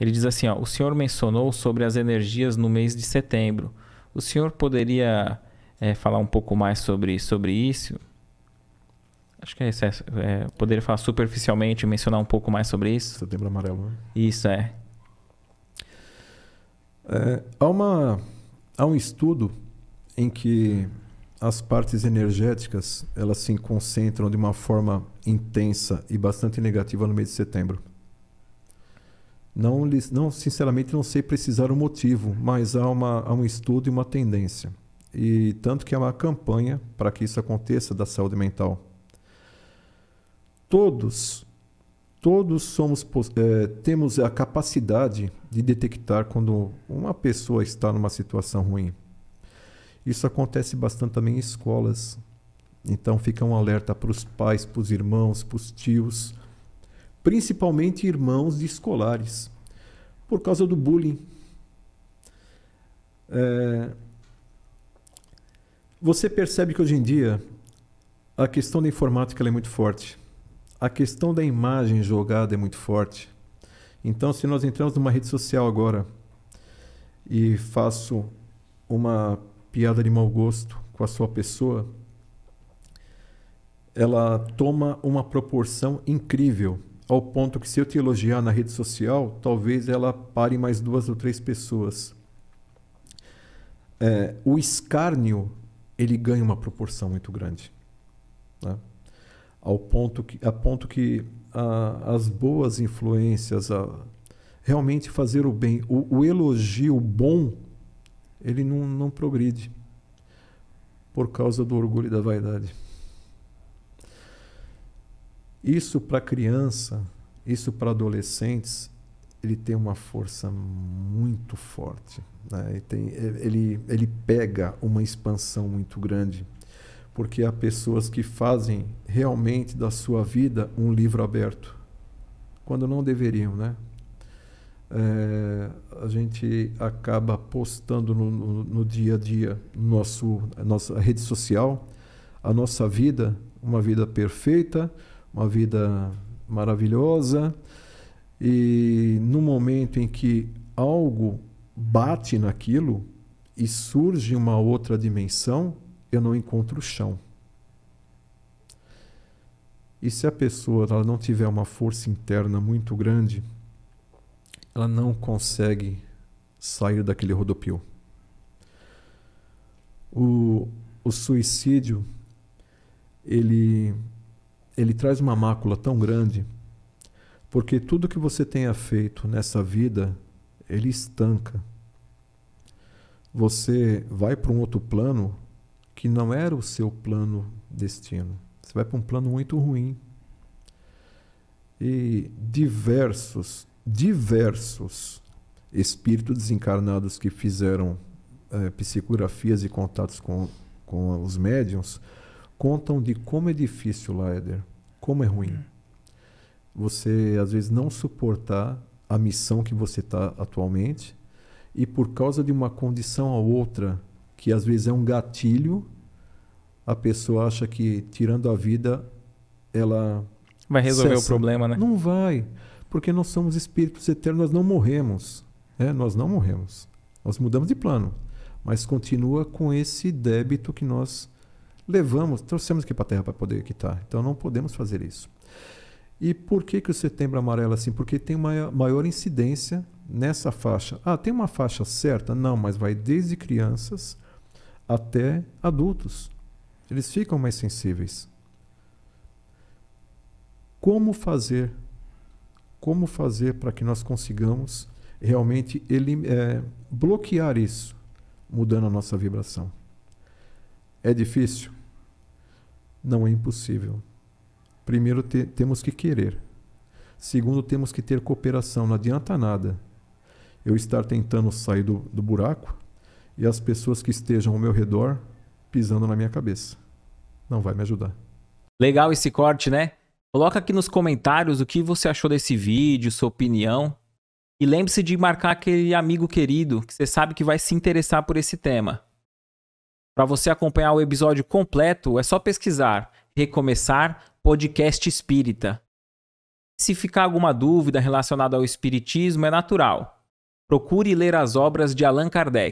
Ele diz assim: ó, o senhor mencionou sobre as energias no mês de setembro. O senhor poderia é, falar um pouco mais sobre, sobre isso? Acho que é isso. É, é, poderia falar superficialmente, mencionar um pouco mais sobre isso? Setembro amarelo, né? Isso, é. é há, uma, há um estudo em que as partes energéticas elas se concentram de uma forma intensa e bastante negativa no mês de setembro. Não, não, sinceramente, não sei precisar o motivo, mas há, uma, há um estudo e uma tendência. E tanto que há uma campanha para que isso aconteça da saúde mental. Todos, todos somos, é, temos a capacidade de detectar quando uma pessoa está numa situação ruim. Isso acontece bastante também em escolas. Então fica um alerta para os pais, para os irmãos, para os tios principalmente irmãos de escolares, por causa do bullying. É... Você percebe que hoje em dia a questão da informática é muito forte, a questão da imagem jogada é muito forte. Então, se nós entramos numa rede social agora e faço uma piada de mau gosto com a sua pessoa, ela toma uma proporção incrível ao ponto que se eu te elogiar na rede social, talvez ela pare mais duas ou três pessoas. É, o escárnio ele ganha uma proporção muito grande, né? ao ponto que, a ponto que a, as boas influências, a, realmente fazer o bem, o, o elogio bom, ele não, não progride por causa do orgulho e da vaidade. Isso para criança, isso para adolescentes, ele tem uma força muito forte. Né? Ele, tem, ele, ele pega uma expansão muito grande, porque há pessoas que fazem realmente da sua vida um livro aberto, quando não deveriam, né? É, a gente acaba postando no, no, no, dia a dia nosso, nossa rede social, a nossa vida, uma vida perfeita, uma vida maravilhosa. E no momento em que algo bate naquilo e surge uma outra dimensão, eu não encontro o chão. E se a pessoa ela não tiver uma força interna muito grande, ela não consegue sair daquele rodopio. O, o suicídio, ele ele traz uma mácula tão grande, porque tudo que você tenha feito nessa vida, ele estanca. Você vai para um outro plano que não era o seu plano destino. Você vai para um plano muito ruim. E diversos, diversos espíritos desencarnados que fizeram é, psicografias e contatos com, com os médiums contam de como é difícil lá, Éder, como é ruim. Hum. Você, às vezes, não suportar a missão que você está atualmente e por causa de uma condição ou outra, que às vezes é um gatilho, a pessoa acha que tirando a vida ela vai resolver cessa. o problema, né? Não vai, porque nós somos espíritos eternos, nós não morremos, né? Nós não morremos, nós mudamos de plano, mas continua com esse débito que nós levamos, trouxemos aqui para a Terra para poder quitar. Então não podemos fazer isso. E por que, que o setembro amarelo é assim? Porque tem uma maior incidência nessa faixa. Ah, tem uma faixa certa? Não, mas vai desde crianças até adultos. Eles ficam mais sensíveis. Como fazer? Como fazer para que nós consigamos realmente ele, é, bloquear isso, mudando a nossa vibração? É difícil? Não é impossível. Primeiro, te temos que querer. Segundo, temos que ter cooperação. Não adianta nada eu estar tentando sair do, do buraco e as pessoas que estejam ao meu redor pisando na minha cabeça. Não vai me ajudar. Legal esse corte, né? Coloca aqui nos comentários o que você achou desse vídeo, sua opinião. E lembre-se de marcar aquele amigo querido que você sabe que vai se interessar por esse tema. Para você acompanhar o episódio completo, é só pesquisar Recomeçar Podcast Espírita. Se ficar alguma dúvida relacionada ao espiritismo, é natural. Procure ler as obras de Allan Kardec.